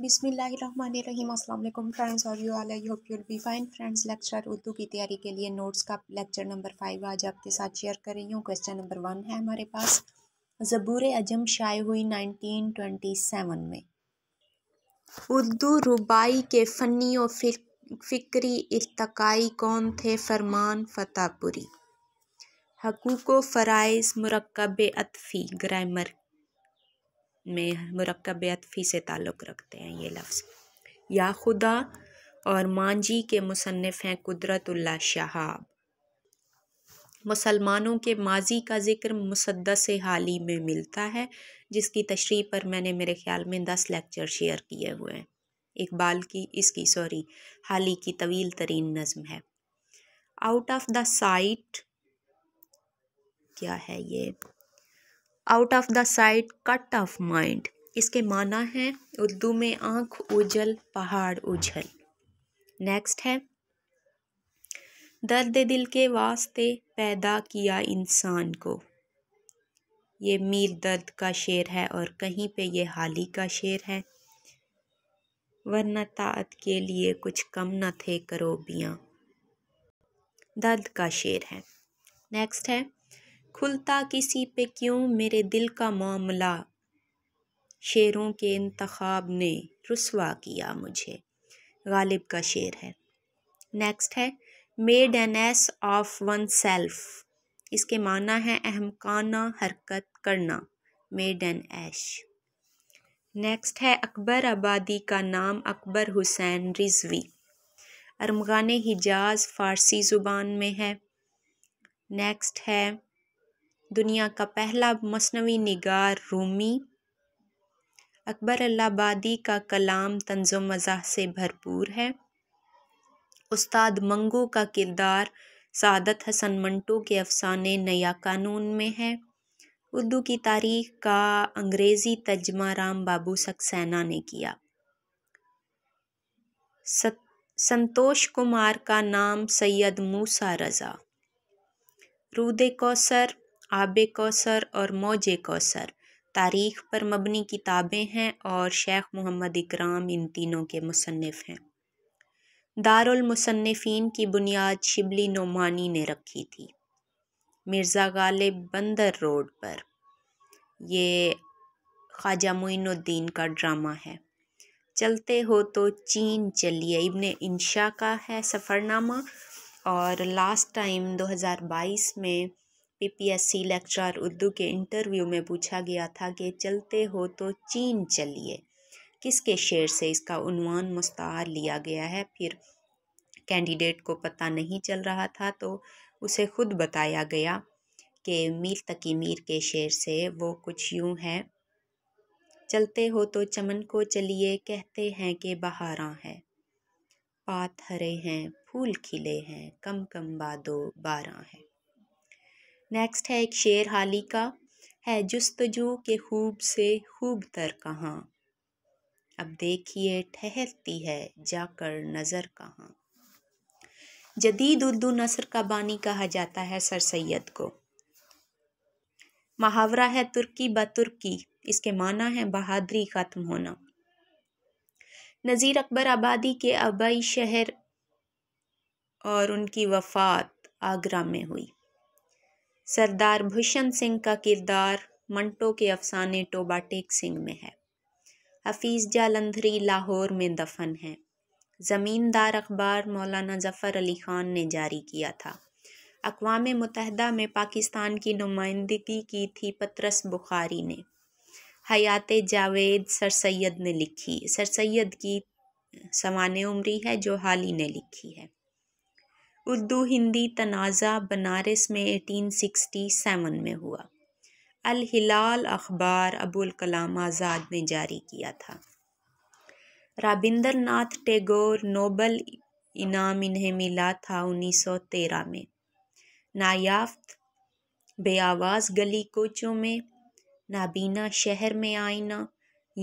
बिसमीम अल्लाम फ्रेंड्स और you all I hope you'll be fine friends lecture Urdu की तैयारी के लिए नोट्स का लेक्चर नंबर फाइव आज आपके साथ शेयर कर रही हूँ क्वेश्चन नंबर वन है हमारे पास ज़बूर अजम शाये हुई नाइनटीन सेवन में उर्दू रुबाई के फ़नी और फ़िक्री इरतकाई कौन थे फरमान फ़तेहपुरी हकूक़ फ़राइज़ मरकब अतफ़ी ग्रामर में मरकबियत फ़ी से ताल्लुक़ रखते हैं ये लफ्ज़ या खुदा और मांझी के मुसनफ़ हैं कुदरतुल्ला शहाब मुसलमानों के माजी का ज़िक्र मुसदस ही में मिलता है जिसकी तशरी पर मैंने मेरे ख्याल में दस लेक्चर शेयर किए हुए हैं इकबाल की इसकी सॉरी हाल ही की तवील तरीन नज़म है आउट ऑफ द साइट क्या है ये out of the sight cut of mind इसके माना है उर्दू में आँख उजल पहाड़ उजल नेक्स्ट है दर्द दिल के वास्ते पैदा किया इंसान को ये मीर दर्द का शेर है और कहीं पे ये हाली का शेर है वरना तात के लिए कुछ कम न थे करोबियाँ दर्द का शेर है नेक्स्ट है खुलता किसी पे क्यों मेरे दिल का मामला शेरों के इंतखाब ने रसवा किया मुझे गालिब का शेर है नेक्स्ट है made an ass of oneself इसके माना है अहमकाना हरकत करना मेड एन ऐश नेक्स्ट है अकबर आबादी का नाम अकबर हुसैन रिजवी अरमगान हिजाज फ़ारसी ज़ुबान में है नेक्स्ट है दुनिया का पहला मसनवी निगार रूमी अकबर अल्लाबादी का कलाम तंज मज़ाह से भरपूर है उस्ताद मंगू का किरदार सादत हसन मंटो के अफसाने नया कानून में है उर्दू की तारीख का अंग्रेज़ी तर्जमा राम बाबू सक्सेना ने किया संतोष कुमार का नाम सैयद मूसा रज़ा रूद कौसर आब कौसर और मौजे कौसर तारीख़ पर मबनी किताबें हैं और शेख मोहम्मद इकराम इन तीनों के मुसनफ़ हैं दारुलमसनफ़ीन की बुनियाद शिबली नोमानी ने रखी थी मिर्ज़ा गालिब बंदर रोड पर ये ख्वाजा मोइनुद्दीन का ड्रामा है चलते हो तो चीन चलिए इबन इंशा का है सफ़रनामा और लास्ट टाइम 2022 में पीपीएससी लेक्चरर उर्दू के इंटरव्यू में पूछा गया था कि चलते हो तो चीन चलिए किसके शेर से इसका उन्वान मुस्तार लिया गया है फिर कैंडिडेट को पता नहीं चल रहा था तो उसे खुद बताया गया कि मीर तकी मीर के शेर से वो कुछ यूं है चलते हो तो चमन को चलिए कहते हैं कि बहारा है पात हरे हैं फूल खिले हैं कम कम बादो बारा हैं नेक्स्ट है एक शेर हाली का है जस्तजू के खूब से खूब तर कहाँ अब देखिए ठहरती है जाकर नज़र कहाँ जदीद उर्दू नसर का बानी कहा जाता है सर सैद को मुहावरा है तुर्की ब तुर्की इसके माना है बहादरी ख़त्म होना नज़ीर अकबर आबादी के अबई शहर और उनकी वफ़ात आगरा में हुई सरदार भूषण सिंह का किरदार मंटो के अफसाने टोबा टेक सिंह में है हफीज़ जालंधरी लाहौर में दफन है ज़मींदार अखबार मौलाना ज़फ़र अली ख़ान ने जारी किया था अकवा मुतहदा में पाकिस्तान की नुमाइंदगी की थी पत्रस बुखारी ने हयात जावेद सर सैद ने लिखी सर सैद की सवान उम्री है जो हाल ही ने लिखी है उर्दू हिंदी तनाज़ा बनारस में 1867 में हुआ अल हिलाल अखबार अबुल कलाम आज़ाद ने जारी किया था नाथ टैगोर नोबल इनाम इन्हें मिला था 1913 में नायाफ्त बेआवाज़ गली कोचों में नाबीना शहर में आईना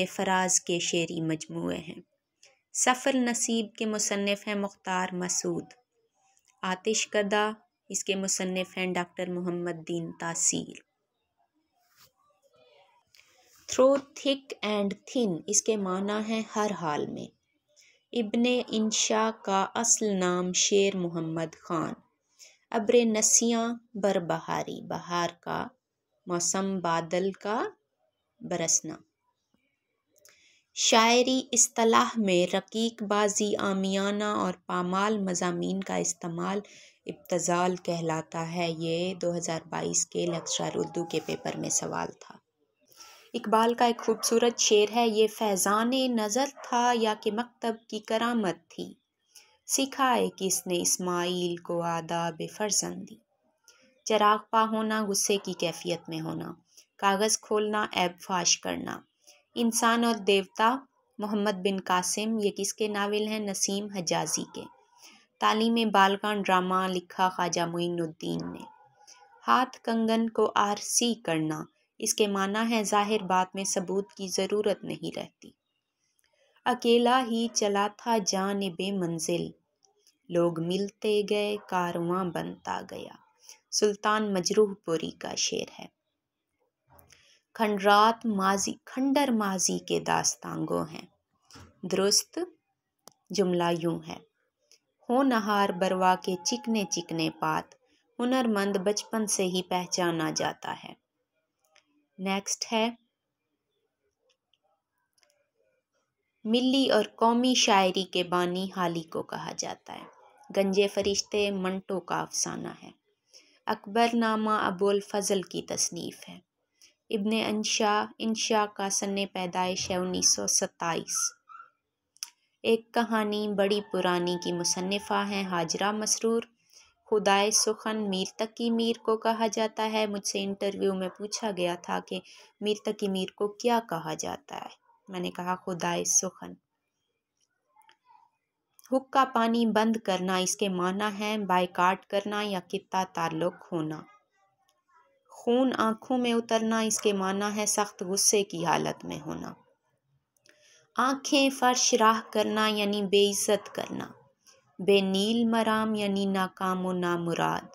ये फराज के शेरी मजमू हैं सफ़र नसीब के मुसनफ़ हैं मुख्तार मसूद आतिश कदा इसके मुसनफ़ हैं डॉक्टर मोहम्मद दीन तासीर थ्रो थिक एंड थिन इसके माना है हर हाल में इब्ने इंशा का असल नाम शेर मोहम्मद ख़ान अब्र नसियाँ बरबहारी बहार का मौसम बादल का बरसना शायरी असलाह में रकीकबाज़ी आमियाना और पामाल मज़ामीन का इस्तेमाल इब्तज़ाल कहलाता है ये 2022 के लक्षार उर्दू के पेपर में सवाल था इकबाल का एक खूबसूरत शेर है ये फैज़ान नज़र था या कि मकतब की करामत थी सिखाए किसने इस्माइल को आदाब फरजंदी चराग पा होना गुस्से की कैफियत में होना कागज़ खोलना ऐब फाश करना इंसान और देवता मोहम्मद बिन कासिम ये किसके नावल हैं नसीम हजाजी के तालीम बालकान ड्रामा लिखा ख्वाजा मोइनुद्दीन ने हाथ कंगन को आरसी करना इसके माना है जाहिर बात में सबूत की ज़रूरत नहीं रहती अकेला ही चला था बे मंजिल लोग मिलते गए कारवां बनता गया सुल्तान मजरूहपुरी का शेर है खंडरात माजी खंडर माजी के दास्तांगो हैं दुरुस्त जुमला यूं है हो नहार बरवा के चिकने चिकने पात हुनरमंद बचपन से ही पहचाना जाता है नेक्स्ट है मिली और कौमी शायरी के बानी हाली को कहा जाता है गंजे फरिश्ते मंटो का अफसाना है अकबर नामा अबुल फजल की तसनीफ़ है इबन अनशा इनशा का सन पैदाइश है उन्नीस सौ सत्ताईस एक कहानी बड़ी पुरानी की मुसनफ़ा हैं हाजरा मसरूर खुदाए सुखन मीर तकी मीर को कहा जाता है मुझसे इंटरव्यू में पूछा गया था कि मीर तकी मीर को क्या कहा जाता है मैंने कहा खुदाए सुखन हुक्का पानी बंद करना इसके माना है बाइकाट करना या कितना ताल्लुक होना खून आंखों में उतरना इसके माना है सख्त गुस्से की हालत में होना आंखें फर्श राह करना यानी बेइज्जत करना बेनील मराम यानी नाकाम व नामुराद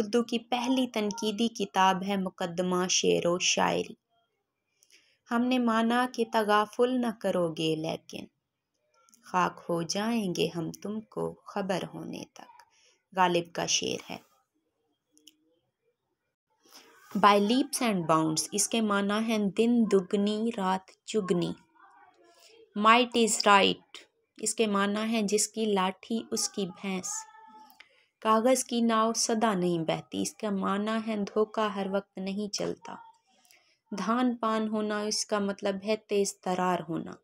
उर्दू की पहली तनकीदी किताब है मुकदमा शेर व शायरी हमने माना कि तगाफुल न करोगे लेकिन खाक हो जाएंगे हम तुमको खबर होने तक गालिब का शेर है बाय लीप्स एंड बाउंड्स इसके माना है दिन दुगनी रात चुगनी माइट इज़ राइट इसके माना है जिसकी लाठी उसकी भैंस कागज़ की नाव सदा नहीं बहती इसका माना है धोखा हर वक्त नहीं चलता धान पान होना इसका मतलब है तेज़ तरार होना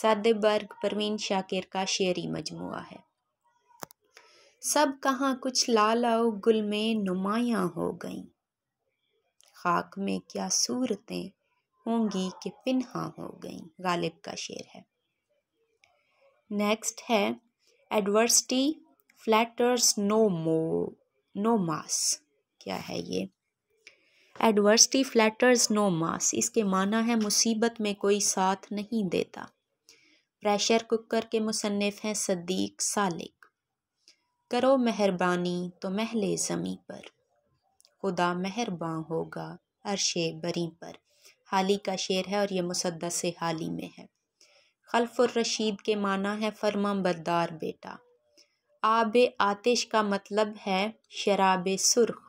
सादेबर्ग परवीन शाकिर का शेरी मजमुआ है सब कहाँ कुछ लाल गुल में नुमाया हो गई खाक में क्या सूरतें होंगी कि पिनहा हो गई गालिब का शेर है नेक्स्ट है एडवर्सिटी फ्लैटर्स नो मो नो मास क्या है ये एडवर्सिटी फ्लैटर्स नो मास इसके माना है मुसीबत में कोई साथ नहीं देता प्रेशर कुकर के मुसनफ़ हैं सदीक सालिक करो मेहरबानी तो महले ज़मी पर खुदा मेहरबान होगा हर बरी पर हाली का शेर है और ये मुसदस हाली में है रशीद के माना है फर्मा बरदार बेटा आब आतिश का मतलब है शराब सुर्ख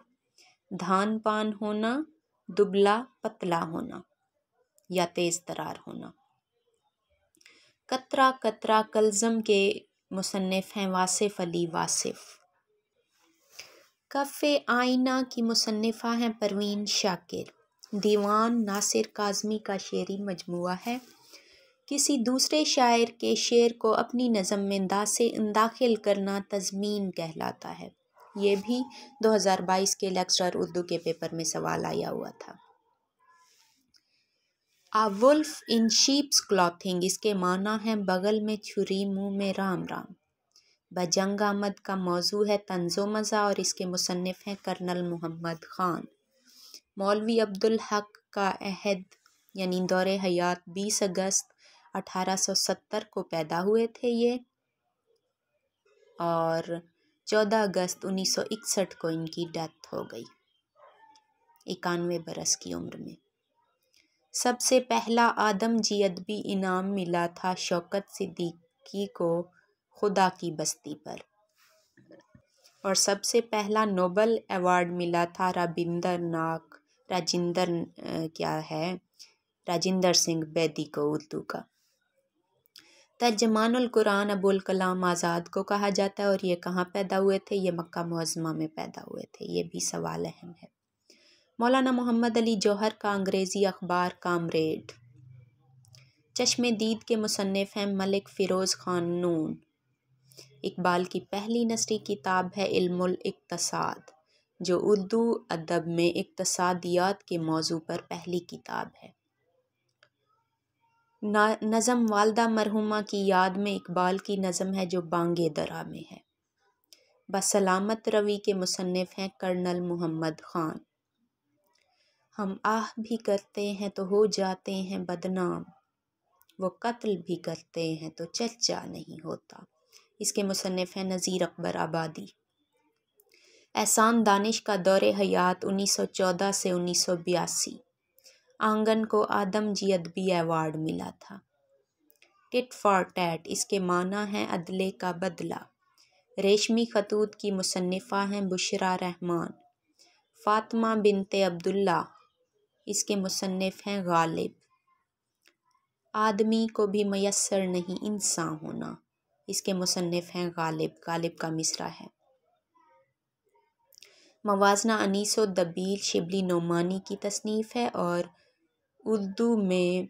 धान पान होना दुबला पतला होना या तेज़ तरार होना कतरा कतरा कलज़म के मुसनफ़ हैं वासिफ़ अली वासिफ़ कफ़ आईना की मुसनफ़ा हैं परवीन शाकिर दीवान नासिर काज़मी का शेरी मजमु है किसी दूसरे शायर के शेर को अपनी नज़म में दासे दाखिल करना तजमीन कहलाता है ये भी 2022 के लेक्चर उर्दू के पेपर में सवाल आया हुआ था a wolf in sheep's clothing इसके माना है बगल में छुरी मुंह में राम राम बजंग आमद का मौजू है तंजो मज़ा और इसके मुसनफ़ हैं कर्नल मोहम्मद ख़ान मौलवी अब्दुल हक का अहद यानी दौरे हयात बीस अगस्त 1870 को पैदा हुए थे ये और 14 अगस्त 1961 को इनकी डेथ हो गई इक्यानवे बरस की उम्र में सबसे पहला आदम जी अदबी इनाम मिला था शौकत सिद्दीकी को खुदा की बस्ती पर और सबसे पहला नोबल अवार्ड मिला था रबिंदर नाग राजिंदर क्या है राजिंदर सिंह बेदी को उर्दू का तर्जमान कुरान अबुल कलाम आज़ाद को कहा जाता है और ये कहाँ पैदा हुए थे ये मक्का मुजमा में पैदा हुए थे ये भी सवाल अहम है मौलाना मोहम्मद अली जौहर का अंग्रेज़ी अखबार कामरेड चश्मे दीद के मुसनफ़ हैं मलिक फ़िरोज़ खान नून इकबाल की पहली नसरी किताब है इल्मुल इकतसाद जो उर्दू अदब में इकतसादियात के मौजू पर पहली किताब है नज़म वालदा मरहुमा की याद में इकबाल की नज़म है जो बांगे दरा में है बसलामत रवि के मुसनफ़ हैं कर्नल मोहम्मद ख़ान हम आह भी करते हैं तो हो जाते हैं बदनाम वो कत्ल भी करते हैं तो चर्चा नहीं होता इसके मुसनफ़ हैं नज़ीर अकबर आबादी एहसान दानिश का दौर हयात 1914 से उन्नीस आंगन को आदम जी अदबी एवार्ड मिला था टिट फॉर टैट इसके माना हैं अदले का बदला रेशमी खतूत की मुसनफ़ा हैं बुशरा रहमान फातमा बिनते अब्दुल्ला इसके मुसनफ़ हैं गालिब आदमी को भी मैसर नहीं इंसान होना इसके मुसनफ़ हैं गालिब गालिब का मिसरा है मवाजना अनीस दबील शिबली नोमानी की तसनीफ़ है और उर्दू में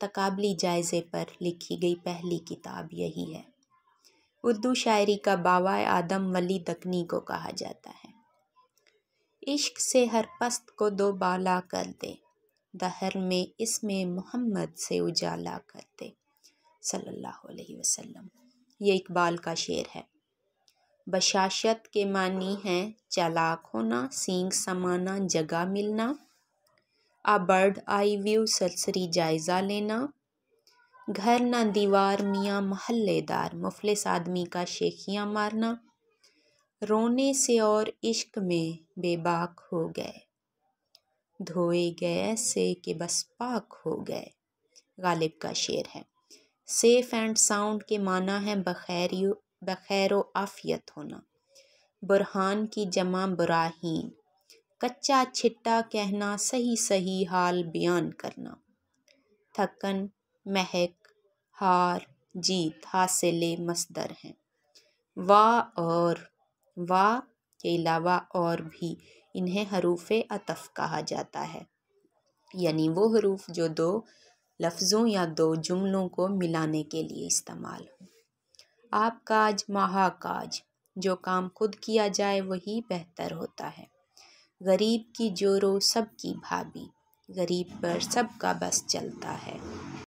तकाबली जायज़े पर लिखी गई पहली किताब यही है उर्दू शायरी का बाबा आदम वली दकनी को कहा जाता है इश्क से हर पस्त को दो बाला कर दे दहर में इसमें मोहम्मद से उजाला कर दे सल्लल्लाहु अलैहि वसल्लम ये इकबाल का शेर है बशाशत के मानी हैं चालाक होना सींग समाना जगह मिलना आ बर्ड आई व्यू सरसरी जायज़ा लेना घर ना दीवार मियाँ महल्लेदार मुफलिस आदमी का शेखियाँ मारना रोने से और इश्क में बेबाक हो गए धोए गए से कि बस पाक हो गए गालिब का शेर है सेफ़ एंड साउंड के माना है बखैर बखैर आफ़ियत होना बुरहान की जमा बुराहीन कच्चा छिट्टा कहना सही सही हाल बयान करना थकन महक हार जीत हासिल मसदर हैं वाह और वाह के अलावा और भी इन्हें हरूफ अतफ़ कहा जाता है यानी वो हरूफ जो दो लफ्ज़ों या दो जुमलों को मिलाने के लिए इस्तेमाल हो आप काज महाकाज जो काम खुद किया जाए वही बेहतर होता है गरीब की जोरो सब की भाभी गरीब पर सबका बस चलता है